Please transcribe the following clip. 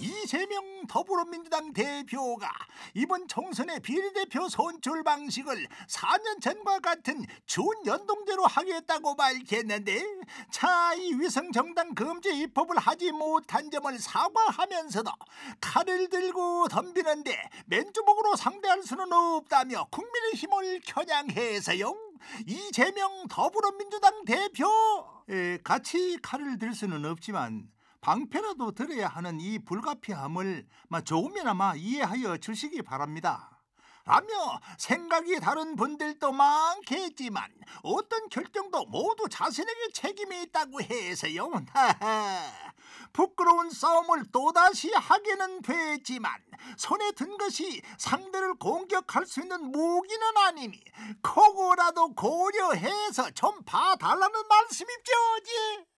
이재명 더불어민주당 대표가 이번 총선의 비례대표 선출 방식을 4년 전과 같은 준연동제로 하겠다고 밝혔는데 차이 위성정당 금지 입법을 하지 못한 점을 사과하면서도 칼을 들고 덤비는데 맨주먹으로 상대할 수는 없다며 국민의힘을 겨냥해서요. 이재명 더불어민주당 대표 에, 예, 같이 칼을 들 수는 없지만 방패라도 들어야 하는 이 불가피함을 조금이나마 이해하여 주시기 바랍니다. 라며 생각이 다른 분들도 많겠지만 어떤 결정도 모두 자신에게 책임이 있다고 해서요. 부끄러운 싸움을 또다시 하기는 되지만 손에 든 것이 상대를 공격할 수 있는 무기는 아니니 그거라도 고려해서 좀 봐달라는 말씀이죠.